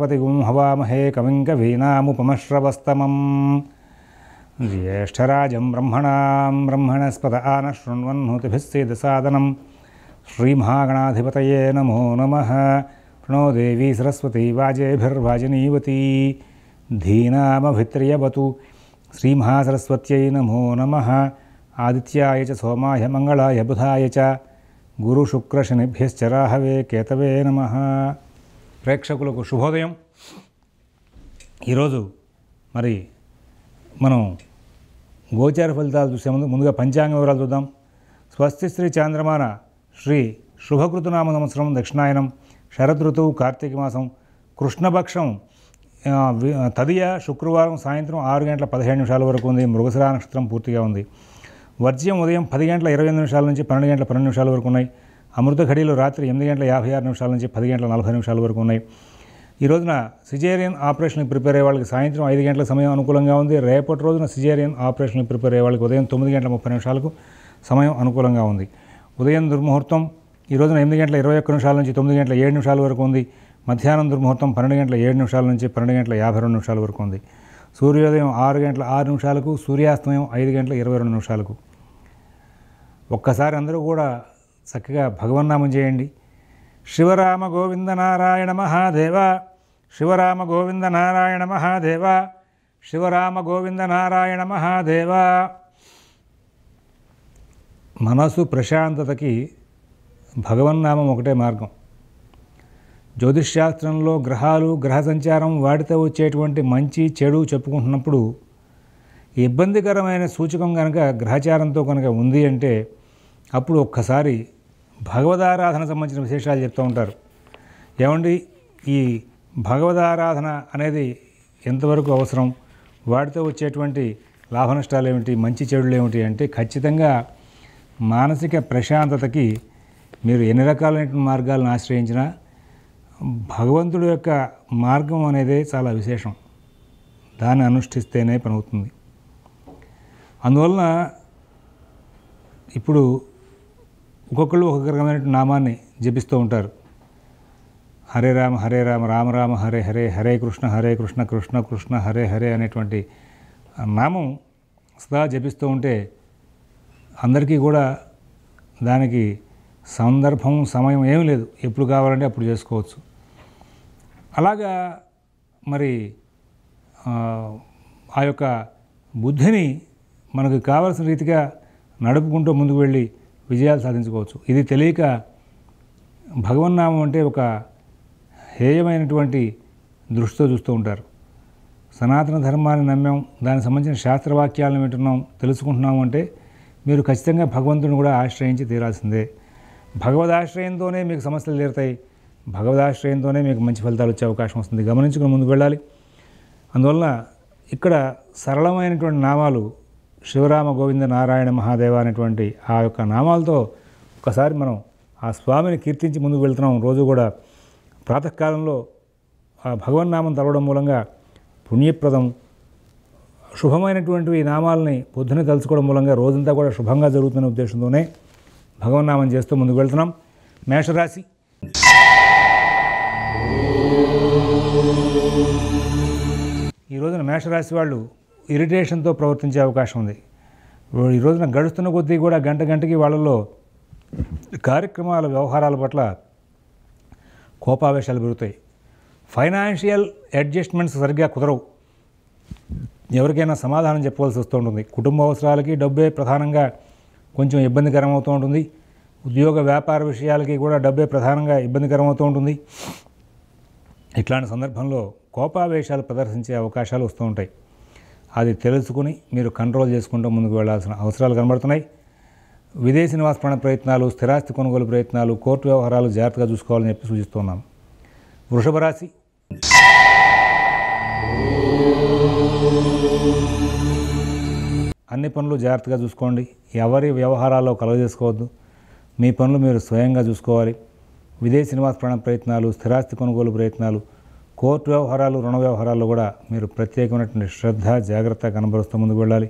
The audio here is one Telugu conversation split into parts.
प्रजापतिगुं हवामहे कविङ्कवीनामुपमश्रवस्तमं ज्येष्ठराजं ब्रह्मणां ब्रह्मणस्पत आनशृण्वन्हुतिभिः सीदसादनं श्रीमहागणाधिपतये नमो नमः प्रणो देवी सरस्वती वाजेभिर्वाजिनीवती धीनामभित्र्यवतु श्रीमहासरस्वत्यै नमो नमः आदित्याय च सोमाय मङ्गलाय बुधाय च गुरुशुक्रशनिभ्यश्च राहवे केतवे नमः ప్రేక్షకులకు శుభోదయం ఈరోజు మరి మనం గోచార ఫలితాలు చూసే ముందు ముందుగా పంచాంగ వివరాలు చూద్దాం స్వస్తి శ్రీ చాంద్రమాన శ్రీ శుభకృతునామ సంవత్సరం దక్షిణాయనం శరదృతువు కార్తీక మాసం కృష్ణపక్షం తదియ శుక్రవారం సాయంత్రం ఆరు గంటల పదిహేను నిమిషాల వరకు ఉంది మృగశిరా నక్షత్రం పూర్తిగా ఉంది వర్జ్యం ఉదయం పది గంటల ఇరవై నిమిషాల నుంచి పన్నెండు గంటల పన్నెండు నిమిషాల వరకు ఉన్నాయి అమృత ఘడిలో రాత్రి ఎనిమిది గంటల యాభై ఆరు నిమిషాల నుంచి పది గంటల నలభై నిమిషాల వరకు ఉన్నాయి ఈ రోజున సిజేరియన్ ఆపరేషన్కి ప్రిపేర్ అయ్యే వాళ్ళకి సాయంత్రం ఐదు గంటల సమయం అనుకూలంగా ఉంది రేపటి రోజున సిజేరియన్ ఆపరేషన్కి ప్రిపేర్ అయ్యే వాళ్ళకి ఉదయం తొమ్మిది గంటల ముప్పై నిమిషాలకు సమయం అనుకూలంగా ఉంది ఉదయం దుర్ముహూర్తం ఈ రోజున ఎనిమిది గంటల ఇరవై ఒక్క నిమిషాల నుంచి తొమ్మిది గంటల ఏడు నిమిషాల వరకు ఉంది మధ్యాహ్నం దుర్ముహూర్తం పన్నెండు గంటల ఏడు నిమిషాల నుంచి పన్నెండు గంటల యాభై రెండు నిమిషాల వరకు ఉంది సూర్యోదయం ఆరు గంటల ఆరు నిమిషాలకు సూర్యాస్తమయం ఐదు గంటల ఇరవై రెండు నిమిషాలకు ఒక్కసారి అందరూ కూడా చక్కగా భగవన్నామం చేయండి శివరామ గోవింద నారాయణ మహాదేవ శివరామ గోవింద నారాయణ మహాదేవ శివరామ గోవింద నారాయణ మహాదేవ మనసు ప్రశాంతతకి భగవన్నామం ఒకటే మార్గం జ్యోతిష్శాస్త్రంలో గ్రహాలు గ్రహ సంచారం వాడితే వచ్చేటువంటి మంచి చెడు చెప్పుకుంటున్నప్పుడు ఇబ్బందికరమైన సూచకం కనుక గ్రహచారంతో కనుక ఉంది అంటే అప్పుడు ఒక్కసారి భగవదారాధన సంబంధించిన విశేషాలు చెప్తూ ఉంటారు ఏమండి ఈ భగవదారాధన అనేది ఎంతవరకు అవసరం వాటితో వచ్చేటువంటి లాభ నష్టాలు ఏమిటి మంచి చెడులు ఏమిటి అంటే ఖచ్చితంగా మానసిక ప్రశాంతతకి మీరు ఎన్ని రకాలైన మార్గాలను ఆశ్రయించినా భగవంతుడు యొక్క మార్గం అనేది చాలా విశేషం దాన్ని అనుష్ఠిస్తేనే అవుతుంది అందువలన ఇప్పుడు ఒక్కొక్కళ్ళు ఒక్కొక్క రకమైన నామాన్ని జపిస్తూ ఉంటారు హరే రామ హరే రామ రామ రామ హరే హరే హరే కృష్ణ హరే కృష్ణ కృష్ణ కృష్ణ హరే హరే అనేటువంటి నామం సదా జపిస్తూ ఉంటే అందరికీ కూడా దానికి సందర్భం సమయం ఏమి లేదు ఎప్పుడు కావాలంటే అప్పుడు చేసుకోవచ్చు అలాగా మరి ఆ యొక్క బుద్ధిని మనకు కావలసిన రీతిగా నడుపుకుంటూ ముందుకు వెళ్ళి విజయాలు సాధించుకోవచ్చు ఇది తెలియక భగవన్నామం అంటే ఒక హేయమైనటువంటి దృష్టితో చూస్తూ ఉంటారు సనాతన ధర్మాన్ని నమ్మాం దానికి సంబంధించిన శాస్త్రవాక్యాలను వింటున్నాం తెలుసుకుంటున్నాం అంటే మీరు ఖచ్చితంగా భగవంతుని కూడా ఆశ్రయించి తీరాల్సిందే భగవద్ ఆశ్రయంతోనే మీకు సమస్యలు తీరుతాయి భగవద్ ఆశ్రయంతోనే మీకు మంచి ఫలితాలు వచ్చే అవకాశం వస్తుంది గమనించుకుని ముందుకు వెళ్ళాలి అందువల్ల ఇక్కడ సరళమైనటువంటి నామాలు శివరామ గోవింద నారాయణ మహాదేవ అనేటువంటి ఆ యొక్క నామాలతో ఒకసారి మనం ఆ స్వామిని కీర్తించి ముందుకు వెళ్తున్నాం రోజు కూడా ప్రాతకాలంలో ఆ భగవన్ నామం తలవడం మూలంగా పుణ్యప్రదం శుభమైనటువంటి నామాలని పొద్దున తలుచుకోవడం మూలంగా రోజంతా కూడా శుభంగా జరుగుతున్న ఉద్దేశంతోనే నామం చేస్తూ ముందుకు వెళ్తున్నాం మేషరాశి ఈ రోజున మేషరాశి వాళ్ళు ఇరిటేషన్తో ప్రవర్తించే అవకాశం ఉంది ఈ రోజున గడుస్తున్న కొద్దీ కూడా గంట గంటకి వాళ్ళలో కార్యక్రమాల వ్యవహారాల పట్ల కోపావేశాలు పెరుగుతాయి ఫైనాన్షియల్ అడ్జస్ట్మెంట్స్ సరిగ్గా కుదరవు ఎవరికైనా సమాధానం చెప్పవలసి వస్తూ ఉంటుంది కుటుంబ అవసరాలకి డబ్బే ప్రధానంగా కొంచెం ఇబ్బందికరం అవుతూ ఉంటుంది ఉద్యోగ వ్యాపార విషయాలకి కూడా డబ్బే ప్రధానంగా ఇబ్బందికరం అవుతూ ఉంటుంది ఇట్లాంటి సందర్భంలో కోపావేశాలు ప్రదర్శించే అవకాశాలు వస్తూ ఉంటాయి అది తెలుసుకుని మీరు కంట్రోల్ చేసుకుంటూ ముందుకు వెళ్లాల్సిన అవసరాలు కనబడుతున్నాయి విదేశీ నివాసపరణ ప్రయత్నాలు స్థిరాస్తి కొనుగోలు ప్రయత్నాలు కోర్టు వ్యవహారాలు జాగ్రత్తగా చూసుకోవాలని చెప్పి సూచిస్తున్నాం వృషభ రాశి అన్ని పనులు జాగ్రత్తగా చూసుకోండి ఎవరి వ్యవహారాల్లో చేసుకోవద్దు మీ పనులు మీరు స్వయంగా చూసుకోవాలి విదేశీ నివాస ప్రయత్నాలు స్థిరాస్తి కొనుగోలు ప్రయత్నాలు కోర్టు వ్యవహారాలు రుణ వ్యవహారాల్లో కూడా మీరు ప్రత్యేకమైనటువంటి శ్రద్ధ జాగ్రత్త కనబరుస్తూ ముందుకు వెళ్ళాలి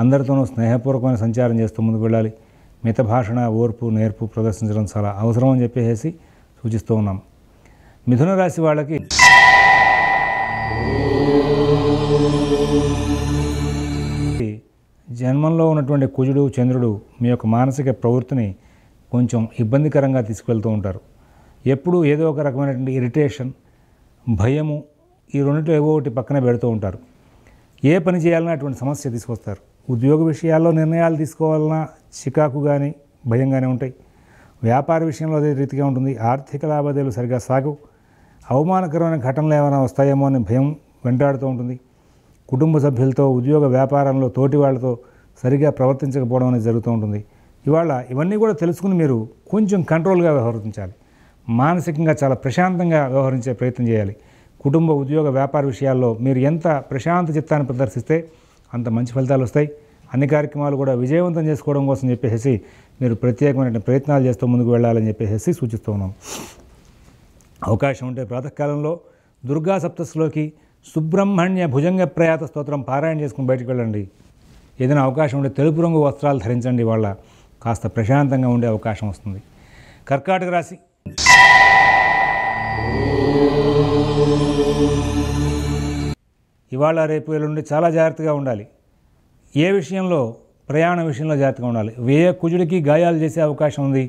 అందరితోనూ స్నేహపూర్వకమైన సంచారం చేస్తూ ముందుకు వెళ్ళాలి మిత భాషణ ఓర్పు నేర్పు ప్రదర్శించడం చాలా అవసరం అని చెప్పేసి సూచిస్తూ ఉన్నాం మిథున రాశి వాళ్ళకి జన్మంలో ఉన్నటువంటి కుజుడు చంద్రుడు మీ యొక్క మానసిక ప్రవృత్తిని కొంచెం ఇబ్బందికరంగా తీసుకువెళ్తూ ఉంటారు ఎప్పుడూ ఏదో ఒక రకమైనటువంటి ఇరిటేషన్ భయము ఈ రెండింటిలో ఏవో ఒకటి పక్కన పెడుతూ ఉంటారు ఏ పని చేయాలన్నా అటువంటి సమస్య తీసుకొస్తారు ఉద్యోగ విషయాల్లో నిర్ణయాలు తీసుకోవాలన్నా చికాకు కానీ భయంగానే ఉంటాయి వ్యాపార విషయంలో అదే రీతిగా ఉంటుంది ఆర్థిక లావాదేవీలు సరిగా సాగు అవమానకరమైన ఘటనలు ఏమైనా వస్తాయేమో అనే భయం వెంటాడుతూ ఉంటుంది కుటుంబ సభ్యులతో ఉద్యోగ వ్యాపారంలో తోటి వాళ్ళతో సరిగా ప్రవర్తించకపోవడం అనేది జరుగుతూ ఉంటుంది ఇవాళ ఇవన్నీ కూడా తెలుసుకుని మీరు కొంచెం కంట్రోల్గా వ్యవహరించాలి మానసికంగా చాలా ప్రశాంతంగా వ్యవహరించే ప్రయత్నం చేయాలి కుటుంబ ఉద్యోగ వ్యాపార విషయాల్లో మీరు ఎంత ప్రశాంత చిత్తాన్ని ప్రదర్శిస్తే అంత మంచి ఫలితాలు వస్తాయి అన్ని కార్యక్రమాలు కూడా విజయవంతం చేసుకోవడం కోసం చెప్పేసి మీరు ప్రత్యేకమైన ప్రయత్నాలు చేస్తూ ముందుకు వెళ్ళాలని చెప్పేసి సూచిస్తూ ఉన్నాం అవకాశం ఉంటే ప్రాతకాలంలో దుర్గా సప్తస్లోకి సుబ్రహ్మణ్య భుజంగ ప్రయాత స్తోత్రం పారాయణ చేసుకుని బయటకు వెళ్ళండి ఏదైనా అవకాశం ఉంటే తెలుపు రంగు వస్త్రాలు ధరించండి వాళ్ళ కాస్త ప్రశాంతంగా ఉండే అవకాశం వస్తుంది కర్కాటక రాశి ఇవాళ రేపు ఎల్లుండి చాలా జాగ్రత్తగా ఉండాలి ఏ విషయంలో ప్రయాణ విషయంలో జాగ్రత్తగా ఉండాలి వ్యయ కుజుడికి గాయాలు చేసే అవకాశం ఉంది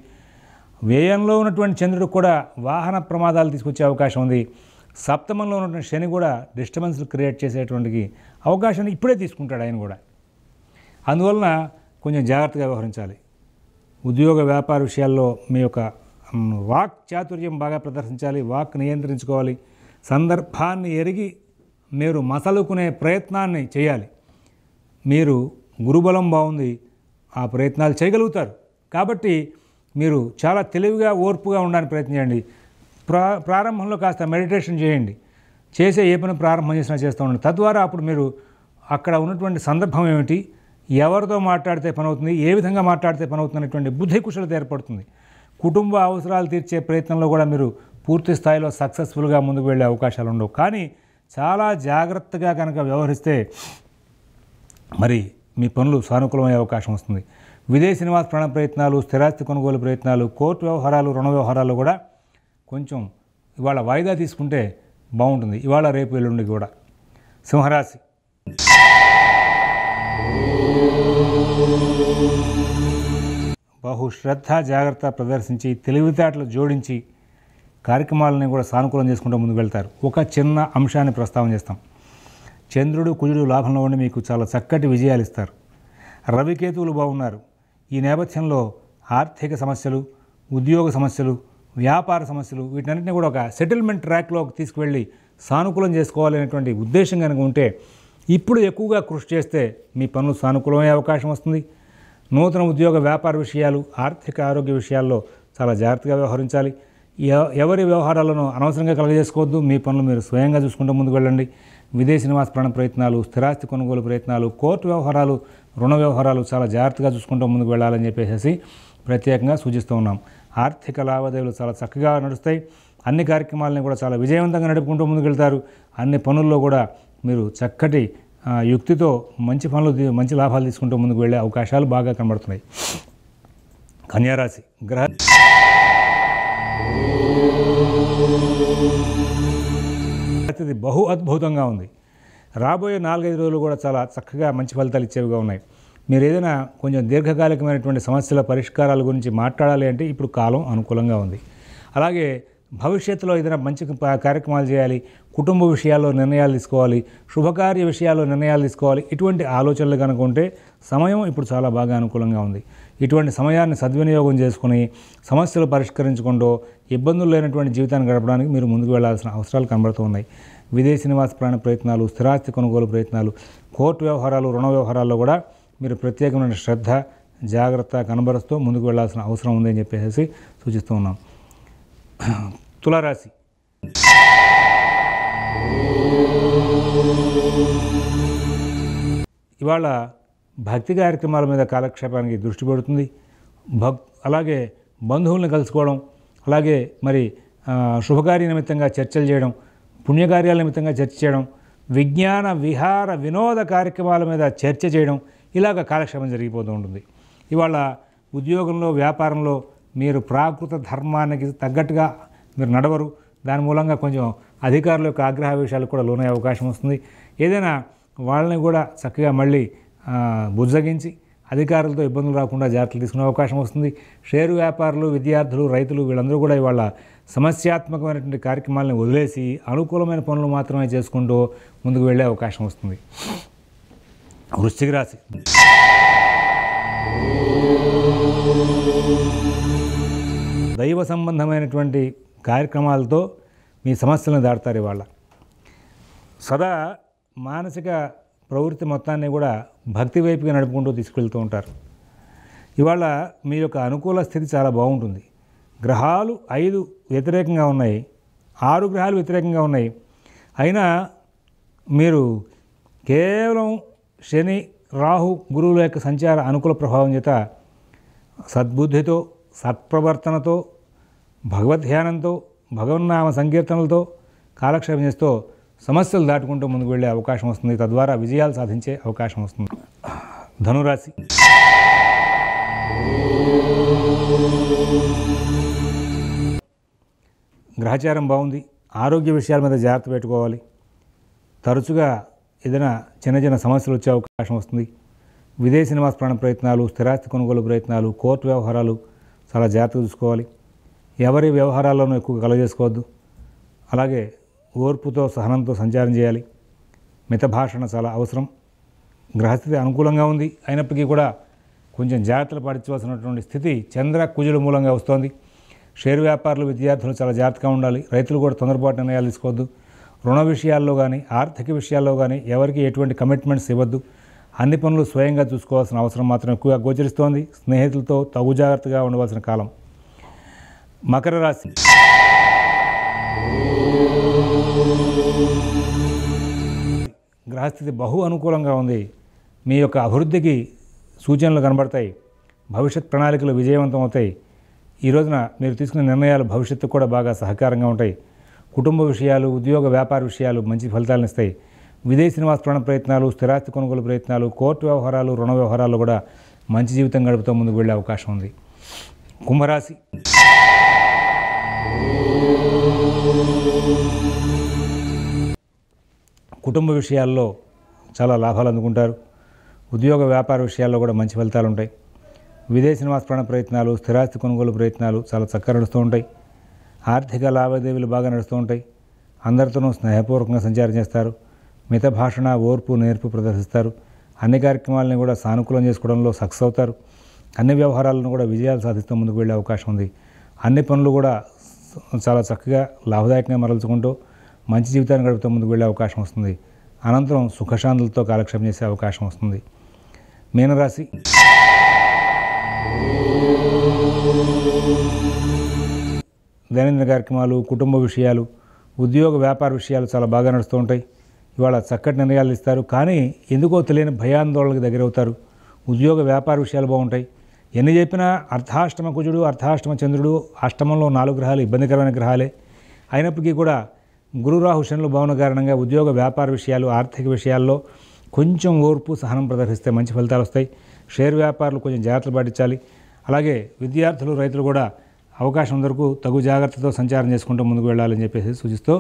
వ్యయంలో ఉన్నటువంటి చంద్రుడు కూడా వాహన ప్రమాదాలు తీసుకొచ్చే అవకాశం ఉంది సప్తమంలో ఉన్నటువంటి శని కూడా డిస్టర్బెన్స్లు క్రియేట్ చేసేటువంటి అవకాశాన్ని ఇప్పుడే తీసుకుంటాడు ఆయన కూడా అందువలన కొంచెం జాగ్రత్తగా వ్యవహరించాలి ఉద్యోగ వ్యాపార విషయాల్లో మీ యొక్క వాక్ చాతుర్యం బాగా ప్రదర్శించాలి వాక్ నియంత్రించుకోవాలి సందర్భాన్ని ఎరిగి మీరు మసలుకునే ప్రయత్నాన్ని చేయాలి మీరు గురుబలం బాగుంది ఆ ప్రయత్నాలు చేయగలుగుతారు కాబట్టి మీరు చాలా తెలివిగా ఓర్పుగా ఉండడానికి ప్రయత్నించండి ప్రా ప్రారంభంలో కాస్త మెడిటేషన్ చేయండి చేసే ఏ పని ప్రారంభం చేసినా చేస్తూ ఉండండి తద్వారా అప్పుడు మీరు అక్కడ ఉన్నటువంటి సందర్భం ఏమిటి ఎవరితో మాట్లాడితే పని అవుతుంది ఏ విధంగా మాట్లాడితే పని అవుతుంది అనేటువంటి బుద్ధి కుశలత ఏర్పడుతుంది కుటుంబ అవసరాలు తీర్చే ప్రయత్నంలో కూడా మీరు పూర్తి స్థాయిలో సక్సెస్ఫుల్గా ముందుకు వెళ్ళే అవకాశాలు ఉండవు కానీ చాలా జాగ్రత్తగా కనుక వ్యవహరిస్తే మరి మీ పనులు సానుకూలమయ్యే అవకాశం వస్తుంది విదేశీ నివాస ప్రణ ప్రయత్నాలు స్థిరాస్తి కొనుగోలు ప్రయత్నాలు కోర్టు వ్యవహారాలు రుణ వ్యవహారాలు కూడా కొంచెం ఇవాళ వాయిదా తీసుకుంటే బాగుంటుంది ఇవాళ రేపు ఎల్లుండి కూడా సింహరాశి బహుశ్రద్ధ జాగ్రత్త ప్రదర్శించి తెలివితేటలు జోడించి కార్యక్రమాలని కూడా సానుకూలం చేసుకుంటూ ముందుకు వెళ్తారు ఒక చిన్న అంశాన్ని ప్రస్తావన చేస్తాం చంద్రుడు కుజుడు లాభంలో ఉండి మీకు చాలా చక్కటి విజయాలు ఇస్తారు రవికేతువులు బాగున్నారు ఈ నేపథ్యంలో ఆర్థిక సమస్యలు ఉద్యోగ సమస్యలు వ్యాపార సమస్యలు వీటన్నిటిని కూడా ఒక సెటిల్మెంట్ ట్రాక్లోకి తీసుకువెళ్ళి సానుకూలం చేసుకోవాలనేటువంటి ఉద్దేశం కనుక ఉంటే ఇప్పుడు ఎక్కువగా కృషి చేస్తే మీ పనులు సానుకూలమయ్యే అవకాశం వస్తుంది నూతన ఉద్యోగ వ్యాపార విషయాలు ఆర్థిక ఆరోగ్య విషయాల్లో చాలా జాగ్రత్తగా వ్యవహరించాలి ఎవరి వ్యవహారాలను అనవసరంగా కలగజేసుకోవద్దు మీ పనులు మీరు స్వయంగా చూసుకుంటూ ముందుకు వెళ్ళండి విదేశీ నివాసపరణ ప్రయత్నాలు స్థిరాస్తి కొనుగోలు ప్రయత్నాలు కోర్టు వ్యవహారాలు రుణ వ్యవహారాలు చాలా జాగ్రత్తగా చూసుకుంటూ ముందుకు వెళ్ళాలని చెప్పేసి ప్రత్యేకంగా సూచిస్తూ ఉన్నాం ఆర్థిక లావాదేవీలు చాలా చక్కగా నడుస్తాయి అన్ని కార్యక్రమాలను కూడా చాలా విజయవంతంగా నడుపుకుంటూ ముందుకెళ్తారు అన్ని పనుల్లో కూడా మీరు చక్కటి యుక్తితో మంచి పనులు మంచి లాభాలు తీసుకుంటూ ముందుకు వెళ్ళే అవకాశాలు బాగా కనబడుతున్నాయి కన్యారాశి గ్రహ అతిథి బహు అద్భుతంగా ఉంది రాబోయే నాలుగైదు రోజులు కూడా చాలా చక్కగా మంచి ఫలితాలు ఇచ్చేవిగా ఉన్నాయి మీరు ఏదైనా కొంచెం దీర్ఘకాలికమైనటువంటి సమస్యల పరిష్కారాల గురించి మాట్లాడాలి అంటే ఇప్పుడు కాలం అనుకూలంగా ఉంది అలాగే భవిష్యత్తులో ఏదైనా మంచి కార్యక్రమాలు చేయాలి కుటుంబ విషయాల్లో నిర్ణయాలు తీసుకోవాలి శుభకార్య విషయాల్లో నిర్ణయాలు తీసుకోవాలి ఇటువంటి ఆలోచనలు కనుక ఉంటే సమయం ఇప్పుడు చాలా బాగా అనుకూలంగా ఉంది ఇటువంటి సమయాన్ని సద్వినియోగం చేసుకుని సమస్యలు పరిష్కరించుకుంటూ ఇబ్బందులు లేనటువంటి జీవితాన్ని గడపడానికి మీరు ముందుకు వెళ్లాల్సిన అవసరాలు కనబడుతూ ఉన్నాయి విదేశీ నివాస ప్రయాణ ప్రయత్నాలు స్థిరాస్తి కొనుగోలు ప్రయత్నాలు కోర్టు వ్యవహారాలు రుణ వ్యవహారాల్లో కూడా మీరు ప్రత్యేకమైన శ్రద్ధ జాగ్రత్త కనబరుస్తూ ముందుకు వెళ్లాల్సిన అవసరం ఉందని చెప్పేసి సూచిస్తూ ఉన్నాం తులారాశి ఇవాళ భక్తి కార్యక్రమాల మీద కాలక్షేపానికి దృష్టి పెడుతుంది భక్ అలాగే బంధువులను కలుసుకోవడం అలాగే మరి శుభకార్య నిమిత్తంగా చర్చలు చేయడం పుణ్యకార్యాల నిమిత్తంగా చర్చ చేయడం విజ్ఞాన విహార వినోద కార్యక్రమాల మీద చర్చ చేయడం ఇలాగ కాలక్షేపం జరిగిపోతూ ఉంటుంది ఇవాళ ఉద్యోగంలో వ్యాపారంలో మీరు ప్రాకృత ధర్మానికి తగ్గట్టుగా మీరు నడవరు దాని మూలంగా కొంచెం అధికారుల యొక్క ఆగ్రహ విషయాలు కూడా లోనయ్యే అవకాశం వస్తుంది ఏదైనా వాళ్ళని కూడా చక్కగా మళ్ళీ బుజ్జగించి అధికారులతో ఇబ్బందులు రాకుండా జాగ్రత్తలు తీసుకునే అవకాశం వస్తుంది షేరు వ్యాపారులు విద్యార్థులు రైతులు వీళ్ళందరూ కూడా ఇవాళ సమస్యాత్మకమైనటువంటి కార్యక్రమాలను వదిలేసి అనుకూలమైన పనులు మాత్రమే చేసుకుంటూ ముందుకు వెళ్ళే అవకాశం వస్తుంది వృశ్చిక రాశి దైవ సంబంధమైనటువంటి కార్యక్రమాలతో మీ సమస్యలను దాడతారు ఇవాళ సదా మానసిక ప్రవృత్తి మొత్తాన్ని కూడా భక్తి వైపుగా నడుపుకుంటూ తీసుకెళ్తూ ఉంటారు ఇవాళ మీ యొక్క అనుకూల స్థితి చాలా బాగుంటుంది గ్రహాలు ఐదు వ్యతిరేకంగా ఉన్నాయి ఆరు గ్రహాలు వ్యతిరేకంగా ఉన్నాయి అయినా మీరు కేవలం శని రాహు గురువుల యొక్క సంచార అనుకూల ప్రభావం చేత సద్బుద్ధితో సత్ప్రవర్తనతో భగవద్ ధ్యానంతో భగవన్నామ సంకీర్తనలతో కాలక్షేపం చేస్తూ సమస్యలు దాటుకుంటూ ముందుకు వెళ్ళే అవకాశం వస్తుంది తద్వారా విజయాలు సాధించే అవకాశం వస్తుంది ధనురాశి గ్రహచారం బాగుంది ఆరోగ్య విషయాల మీద జాగ్రత్త పెట్టుకోవాలి తరచుగా ఏదైనా చిన్న చిన్న సమస్యలు వచ్చే అవకాశం వస్తుంది విదేశీ నివాస ప్రాణ ప్రయత్నాలు స్థిరాస్తి కొనుగోలు ప్రయత్నాలు కోర్టు వ్యవహారాలు చాలా జాగ్రత్తగా చూసుకోవాలి ఎవరి వ్యవహారాల్లోనూ ఎక్కువ కలగజేసుకోవద్దు అలాగే ఓర్పుతో సహనంతో సంచారం చేయాలి మిత భాషణ చాలా అవసరం గ్రహస్థితి అనుకూలంగా ఉంది అయినప్పటికీ కూడా కొంచెం జాగ్రత్తలు పాటించవలసినటువంటి స్థితి చంద్ర కుజుల మూలంగా వస్తోంది షేర్ వ్యాపారులు విద్యార్థులు చాలా జాగ్రత్తగా ఉండాలి రైతులు కూడా తొందరపాటు నిర్ణయాలు తీసుకోవద్దు రుణ విషయాల్లో కానీ ఆర్థిక విషయాల్లో కానీ ఎవరికి ఎటువంటి కమిట్మెంట్స్ ఇవ్వద్దు అన్ని పనులు స్వయంగా చూసుకోవాల్సిన అవసరం మాత్రం ఎక్కువగా గోచరిస్తోంది స్నేహితులతో తగు జాగ్రత్తగా ఉండవలసిన కాలం మకర రాశి స్థితి బహు అనుకూలంగా ఉంది మీ యొక్క అభివృద్ధికి సూచనలు కనబడతాయి భవిష్యత్ ప్రణాళికలు విజయవంతం అవుతాయి ఈ రోజున మీరు తీసుకునే నిర్ణయాలు భవిష్యత్తుకు కూడా బాగా సహకారంగా ఉంటాయి కుటుంబ విషయాలు ఉద్యోగ వ్యాపార విషయాలు మంచి ఫలితాలను ఇస్తాయి విదేశీ నివాస ప్రయత్నాలు స్థిరాస్తి కొనుగోలు ప్రయత్నాలు కోర్టు వ్యవహారాలు రుణ వ్యవహారాలు కూడా మంచి జీవితం గడుపుతూ ముందుకు వెళ్ళే అవకాశం ఉంది కుంభరాశి కుటుంబ విషయాల్లో చాలా లాభాలు అందుకుంటారు ఉద్యోగ వ్యాపార విషయాల్లో కూడా మంచి ఫలితాలు ఉంటాయి విదేశీ నివాసపరణ ప్రయత్నాలు స్థిరాస్తి కొనుగోలు ప్రయత్నాలు చాలా చక్కగా నడుస్తూ ఉంటాయి ఆర్థిక లావాదేవీలు బాగా నడుస్తూ ఉంటాయి అందరితోనూ స్నేహపూర్వకంగా సంచారం చేస్తారు మిత భాషణ ఓర్పు నేర్పు ప్రదర్శిస్తారు అన్ని కార్యక్రమాలను కూడా సానుకూలం చేసుకోవడంలో సక్సెస్ అవుతారు అన్ని వ్యవహారాలను కూడా విజయాలు సాధిస్తూ ముందుకు వెళ్ళే అవకాశం ఉంది అన్ని పనులు కూడా చాలా చక్కగా లాభదాయకంగా మరల్చుకుంటూ మంచి జీవితాన్ని గడుపుతూ ముందుకు వెళ్ళే అవకాశం వస్తుంది అనంతరం సుఖశాంతులతో కాలక్షేపం చేసే అవకాశం వస్తుంది మీనరాశి దైనందిన కార్యక్రమాలు కుటుంబ విషయాలు ఉద్యోగ వ్యాపార విషయాలు చాలా బాగా నడుస్తూ ఉంటాయి ఇవాళ చక్కటి నిర్ణయాలు ఇస్తారు కానీ ఎందుకో తెలియని భయాందోళనకు దగ్గరవుతారు ఉద్యోగ వ్యాపార విషయాలు బాగుంటాయి ఎన్ని చెప్పినా అర్ధాష్టమ కుజుడు అర్ధాష్టమ చంద్రుడు అష్టమంలో నాలుగు గ్రహాలు ఇబ్బందికరమైన గ్రహాలే అయినప్పటికీ కూడా గురురాహు శనుల భవన కారణంగా ఉద్యోగ వ్యాపార విషయాలు ఆర్థిక విషయాల్లో కొంచెం ఓర్పు సహనం ప్రదర్శిస్తే మంచి ఫలితాలు వస్తాయి షేర్ వ్యాపారులు కొంచెం జాగ్రత్తలు పాటించాలి అలాగే విద్యార్థులు రైతులు కూడా అవకాశం వరకు తగు జాగ్రత్తతో సంచారం చేసుకుంటూ ముందుకు వెళ్ళాలని చెప్పేసి సూచిస్తూ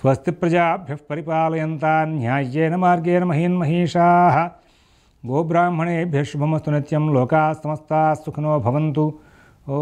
స్వస్తి ప్రజాభ్య పరిపాలయంతా న్యాయేన మార్గేణ మహీన్ మహిషా గోబ్రాహ్మణేభ్య శుభమస్తు నిత్యం లోకా సమస్తా సుఖనో భవంతు ఓ